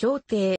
朝廷。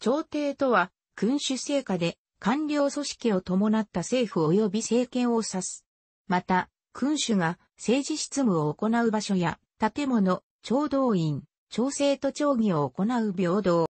朝廷とは、君主制下で官僚組織を伴った政府及び政権を指す。また、君主が政治執務を行う場所や建物、調道院、調整と調議を行う平等。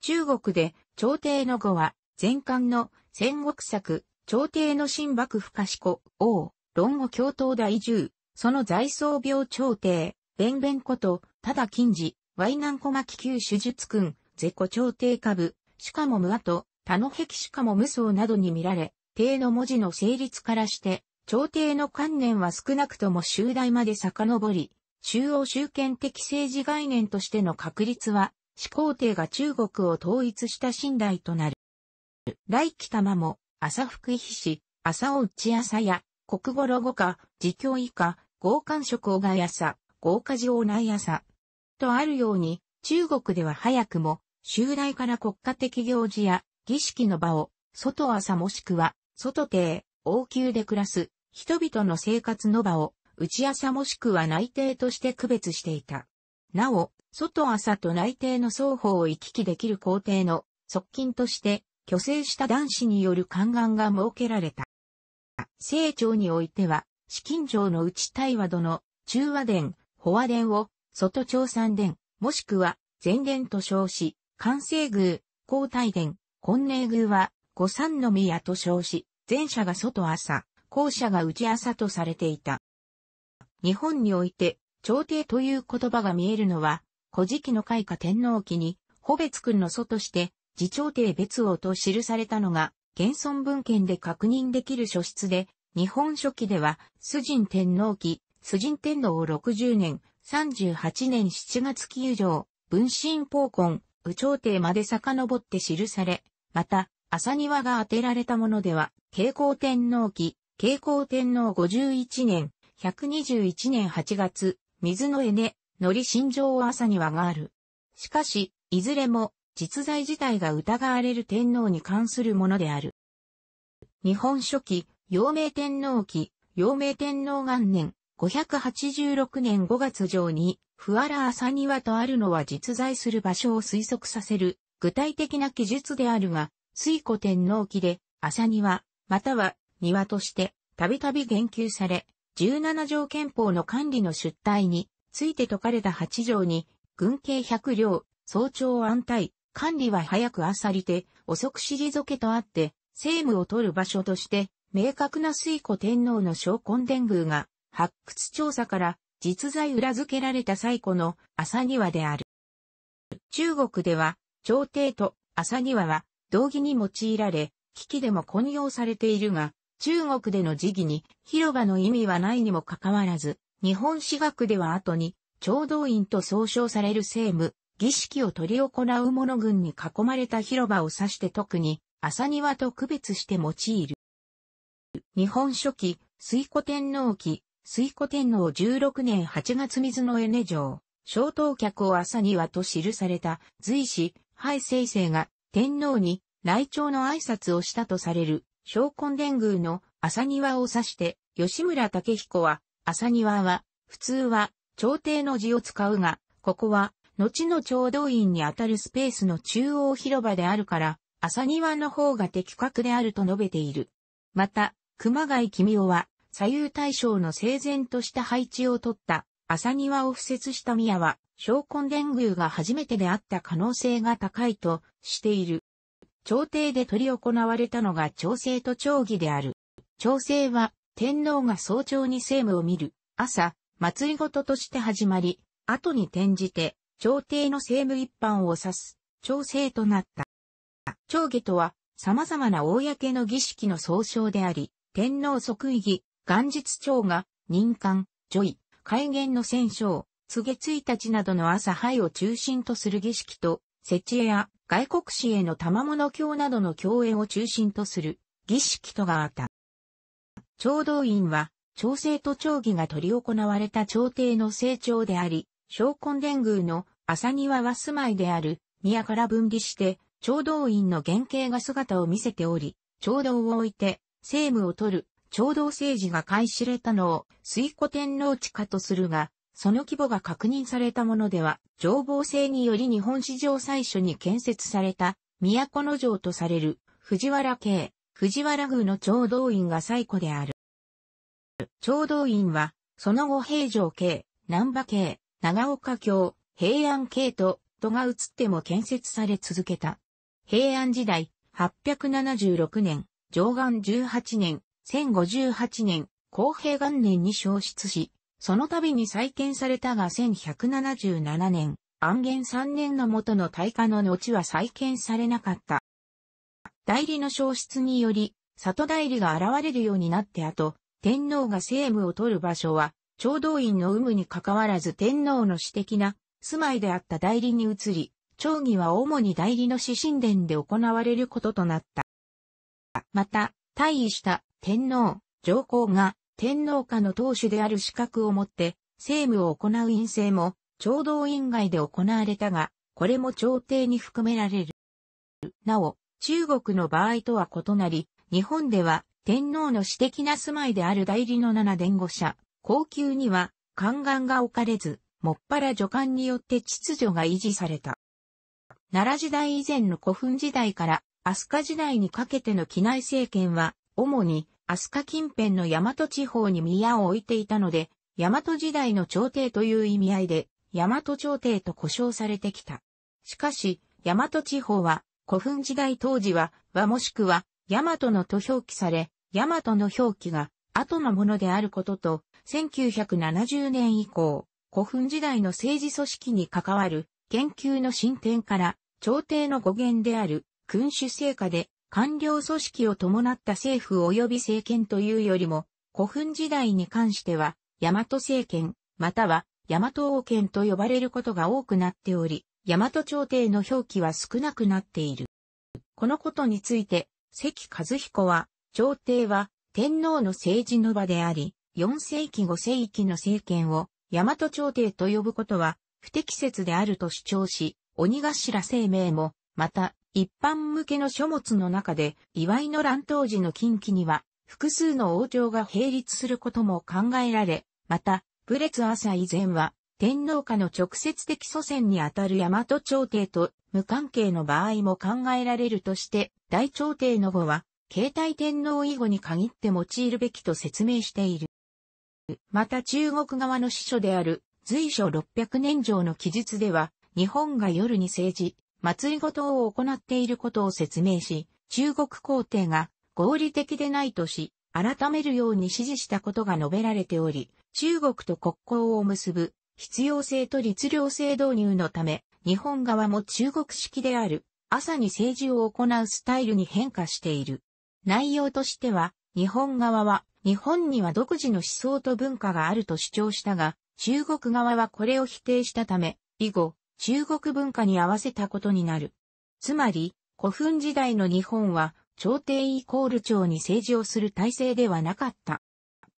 中国で朝廷の語は、前漢の戦国策、朝廷の新幕府かしこ、王、論語共闘第十、その在総病朝廷、弁弁こと、ただ近事、ワイナンコマキ級手術君、ゼコ朝廷下部、しかも無ノ他の壁しかも無双などに見られ、帝の文字の成立からして、朝廷の観念は少なくとも終代まで遡り、中央集権的政治概念としての確立は、始皇帝が中国を統一した信頼となる。来期玉も、朝福井市、朝内朝や、国語ロ語か、自教以下、合官職小賀朝、合家寺王内朝、とあるように、中国では早くも、襲来から国家的行事や儀式の場を、外朝もしくは、外邸、王宮で暮らす、人々の生活の場を、内朝もしくは内庭として区別していた。なお、外朝と内庭の双方を行き来できる皇帝の側近として、虚勢した男子による宦官が設けられた。清朝においては、紫禁城の内大和殿、中和殿、保和殿を外朝三殿、もしくは前殿と称し、関西宮、皇太殿、根寧宮は五三の宮と称し、前者が外朝、後者が内朝とされていた。日本において、朝廷という言葉が見えるのは、古事記の開花天皇記に、保別君の祖として、自朝廷別王と記されたのが、現存文献で確認できる書室で、日本書紀では、崇神天皇記、崇神天皇60年、38年7月球上、文心宝根、宇朝廷まで遡って記され、また、朝庭が当てられたものでは、慶光天皇期、慶光天皇51年、121年8月、水のエネ、のり心情を朝庭がある。しかし、いずれも、実在自体が疑われる天皇に関するものである。日本書紀、陽明天皇期、陽明天皇元年、586年5月上に、フアラーサとあるのは実在する場所を推測させる具体的な記述であるが、水古天皇記で、朝庭、または庭として、たびたび言及され、17条憲法の管理の出退について解かれた8条に、軍計百両、早朝安泰、管理は早くあさりて、遅く退けとあって、政務を取る場所として、明確な水古天皇の小根伝宮が発掘調査から実在裏付けられた最古の朝庭である。中国では、朝廷と朝庭は道義に用いられ、危機でも混用されているが、中国での時期に広場の意味はないにもかかわらず、日本史学では後に、朝動院と総称される政務、儀式を取り行う者軍に囲まれた広場を指して特に、朝庭と区別して用いる。日本書紀、水古天皇記、水古天皇16年8月水のエネ城、小当客を朝にはと記された随氏、廃聖聖が天皇に来朝の挨拶をしたとされる、小魂伝宮の朝庭を指して、吉村武彦は、朝庭は、普通は、朝廷の字を使うが、ここは、後の朝道院にあたるスペースの中央広場であるから、朝庭の方が的確であると述べている。また、熊谷公夫は、左右対称の整然とした配置をとった朝庭を敷設した宮は、昇魂伝宮が初めてであった可能性が高いとしている。朝廷で取り行われたのが朝整と朝議である。朝整は、天皇が早朝に政務を見る、朝、祭りごととして始まり、後に転じて、朝廷の政務一般を指す、朝整となった。朝議とは、様々な公の儀式の総称であり、天皇即位儀、元日朝が、任官、女医、改元の戦勝、告げ一日などの朝拝を中心とする儀式と、設置や外国史への賜物教などの教演を中心とする儀式とがあった。調道院は、朝政と調儀が取り行われた朝廷の成長であり、昭根伝宮の朝庭は住まいである宮から分離して、調道院の原型が姿を見せており、調道を置いて、政務を取る共道政治が開始れたのを水古天皇地下とするが、その規模が確認されたものでは、情報制により日本史上最初に建設された、都の城とされる、藤原家、藤原宮の長道院が最古である。長道院は、その後平城家、南波家、長岡京、平安系と、都が移っても建設され続けた。平安時代、876年、上岸18年、1058年、公平元年に消失し、その度に再建されたが1177年、安元3年の元の大化の後は再建されなかった。代理の消失により、里代理が現れるようになって後、天皇が政務を取る場所は、調道院の有無に関わらず天皇の私的な住まいであった代理に移り、町議は主に代理の死神殿で行われることとなった。また、退位した天皇、上皇が天皇下の当主である資格を持って政務を行う院政も長道院外で行われたが、これも朝廷に含められる。なお、中国の場合とは異なり、日本では天皇の私的な住まいである代理の七伝護者、高級には宦官が置かれず、もっぱら助官によって秩序が維持された。奈良時代以前の古墳時代から飛鳥時代にかけての機内政権は、主に飛鳥近辺の大和地方に宮を置いていたので、大和時代の朝廷という意味合いで、大和朝廷と呼称されてきた。しかし、大和地方は、古墳時代当時は、和もしくは、大和のと表記され、大和の表記が、後のものであることと、1970年以降、古墳時代の政治組織に関わる研究の進展から、朝廷の語源である君主制下で官僚組織を伴った政府及び政権というよりも、古墳時代に関しては、大和政権、または大和王権と呼ばれることが多くなっており、大和朝廷の表記は少なくなっている。このことについて、関和彦は、朝廷は天皇の政治の場であり、4世紀5世紀の政権を大和朝廷と呼ぶことは不適切であると主張し、鬼頭生命も、また、一般向けの書物の中で、祝いの乱当時の近畿には、複数の王朝が並立することも考えられ、また、ブレツ朝以前は、天皇家の直接的祖先にあたる大和朝廷と無関係の場合も考えられるとして、大朝廷の後は、携帯天皇以後に限って用いるべきと説明している。また中国側の司書である随所600年上の記述では、日本が夜に政治、祭りごとを行っていることを説明し、中国皇帝が合理的でないとし、改めるように指示したことが述べられており、中国と国交を結ぶ必要性と律令制導入のため、日本側も中国式である朝に政治を行うスタイルに変化している。内容としては、日本側は日本には独自の思想と文化があると主張したが、中国側はこれを否定したため、以後、中国文化に合わせたことになる。つまり、古墳時代の日本は、朝廷イコール朝に政治をする体制ではなかった。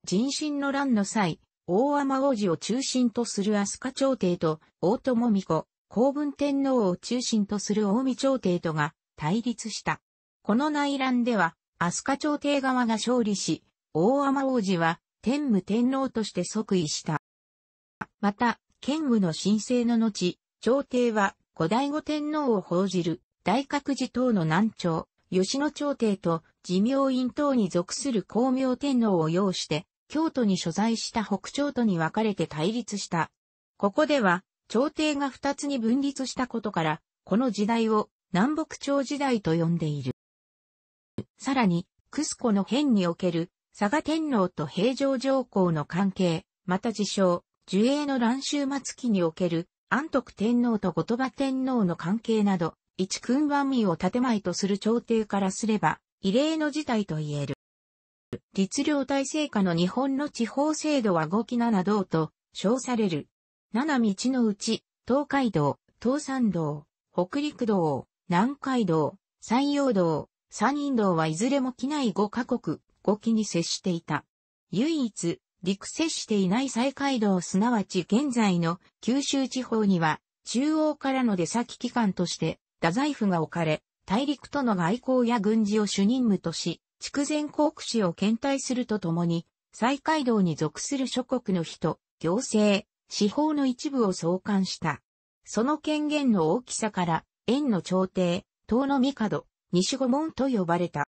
人心の乱の際、大天王子を中心とする飛鳥朝廷と、大友美子、公文天皇を中心とする大見朝廷とが対立した。この内乱では、飛鳥朝廷側が勝利し、大天王子は天武天皇として即位した。また、剣武の申請の後、朝廷は、後醍醐天皇を報じる、大覚寺等の南朝、吉野朝廷と寺明院等に属する光明天皇を要して、京都に所在した北朝都に分かれて対立した。ここでは、朝廷が二つに分立したことから、この時代を南北朝時代と呼んでいる。さらに、クスコの変における佐賀天皇と平城上皇の関係、また自称、樹栄の乱終末期における安徳天皇と後鳥羽天皇の関係など、一君万民を建前とする朝廷からすれば、異例の事態と言える。律令体制下の日本の地方制度は五期七道と称される。七道のうち、東海道、東山道、北陸道、南海道、山陽道、山陰道はいずれも機内五カ国、五期に接していた。唯一、陸接していない西海道すなわち現在の九州地方には、中央からの出先機関として、太宰府が置かれ、大陸との外交や軍事を主任務とし、筑前航空士を検体するとともに、西海道に属する諸国の人、行政、司法の一部を創刊した。その権限の大きさから、円の朝廷、東の帝、西御門と呼ばれた。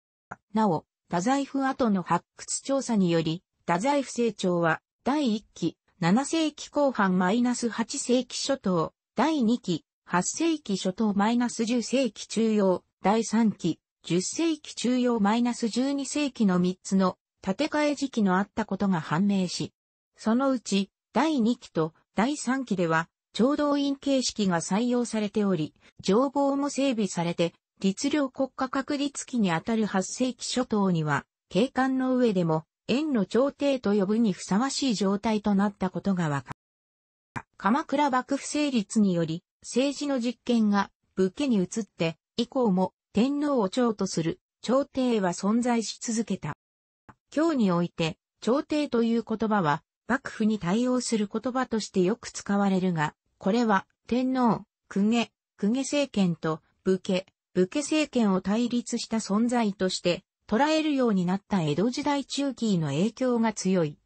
なお、太宰府跡の発掘調査により、太宰府成長は、第1期、7世紀後半マイナス -8 世紀初頭、第2期、8世紀初頭マイナス -10 世紀中央、第3期、10世紀中央 -12 世紀の3つの建て替え時期のあったことが判明し、そのうち第2期と第3期では、調動員形式が採用されており、情報も整備されて、律令国家確立期にあたる8世紀初頭には、景観の上でも円の朝廷と呼ぶにふさわしい状態となったことがわかる。鎌倉幕府成立により、政治の実権が武家に移って、以降も天皇を長とする朝廷は存在し続けた。今日において、朝廷という言葉は、幕府に対応する言葉としてよく使われるが、これは、天皇、公家、公家政権と武家、武家政権を対立した存在として、捉えるようになった江戸時代中期の影響が強い。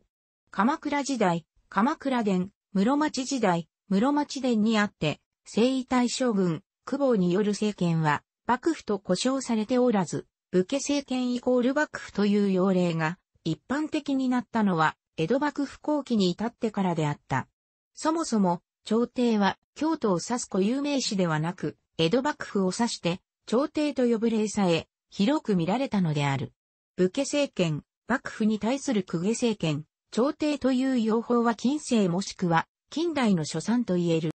鎌倉時代、鎌倉殿、室町時代、室町殿にあって、征夷大将軍、久保による政権は、幕府と呼称されておらず、武家政権イコール幕府という要領が、一般的になったのは、江戸幕府後期に至ってからであった。そもそも、朝廷は、京都を指す固有名詞ではなく、江戸幕府を指して、朝廷と呼ぶ例さえ、広く見られたのである。武家政権、幕府に対する公家政権、朝廷という用法は近世もしくは近代の所産と言える。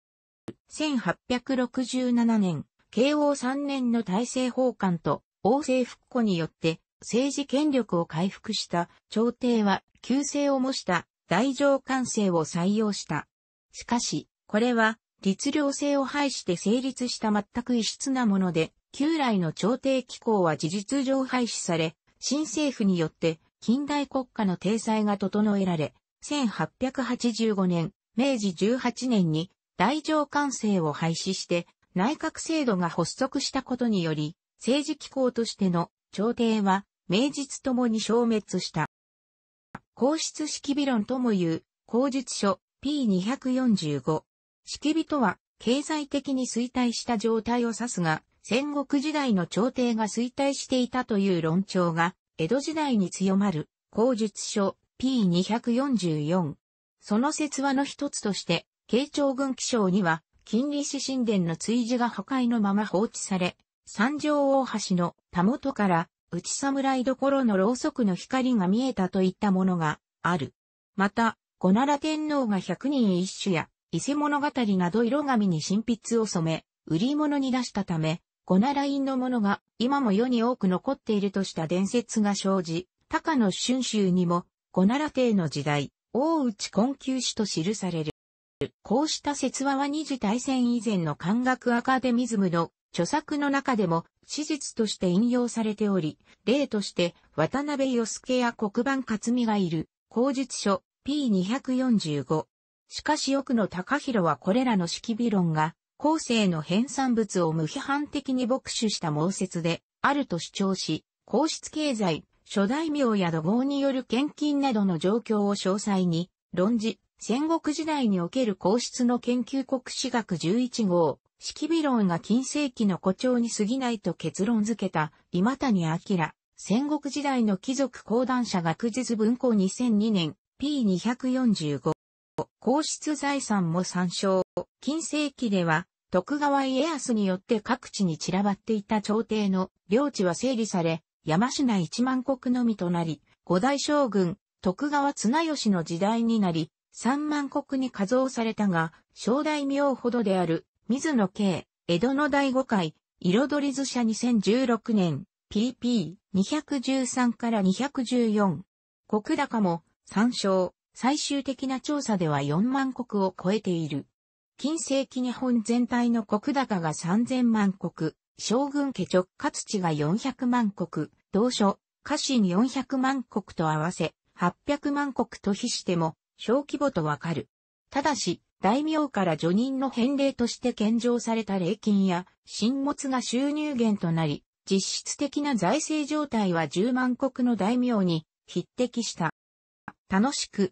1867年、慶応3年の大政奉還と王政復古によって政治権力を回復した朝廷は旧制を模した大乗官制を採用した。しかし、これは律令制を廃して成立した全く異質なもので、旧来の朝廷機構は事実上廃止され、新政府によって近代国家の体裁が整えられ、1885年、明治18年に大乗官制を廃止して内閣制度が発足したことにより、政治機構としての朝廷は名実ともに消滅した。皇室式美論ともいう、口述書 P245。式美とは、経済的に衰退した状態を指すが、戦国時代の朝廷が衰退していたという論調が、江戸時代に強まる、口述書 P244。その説話の一つとして、慶長軍記章には、金利市神殿の追事が破壊のまま放置され、三条大橋のたもとから、内侍どころのろうそくの光が見えたといったものがある。また、小奈良天皇が百人一首や、伊勢物語など色紙に神筆を染め、売り物に出したため、ゴナラインのものが今も世に多く残っているとした伝説が生じ、高野春秋にもゴナラ帝の時代、大内困窮史と記される。こうした説話は二次大戦以前の漢学アカデミズムの著作の中でも史実として引用されており、例として渡辺義介や黒板克美がいる、口述書 P245。しかし奥野隆弘はこれらの式美論が後世の編産物を無批判的に牧取した盲説で、あると主張し、皇室経済、諸大名や土豪による献金などの状況を詳細に論じ、戦国時代における皇室の研究国史学11号、式微論が近世紀の誇張に過ぎないと結論付けた今谷明、戦国時代の貴族講談社学術文庫2002年 P245 皇室財産も参照。近世紀では、徳川家康によって各地に散らばっていた朝廷の領地は整理され、山品一万国のみとなり、五大将軍、徳川綱吉の時代になり、三万国に加増されたが、正大名ほどである、水野慶、江戸の第五回、彩り図社2016年、PP213 から214。国高も、参照。最終的な調査では4万国を超えている。近世紀日本全体の国高が3000万国、将軍家直轄地が400万国、同書、家臣400万国と合わせ800万国と比しても小規模とわかる。ただし、大名から除人の返礼として献上された礼金や、新物が収入源となり、実質的な財政状態は10万国の大名に匹敵した。楽しく、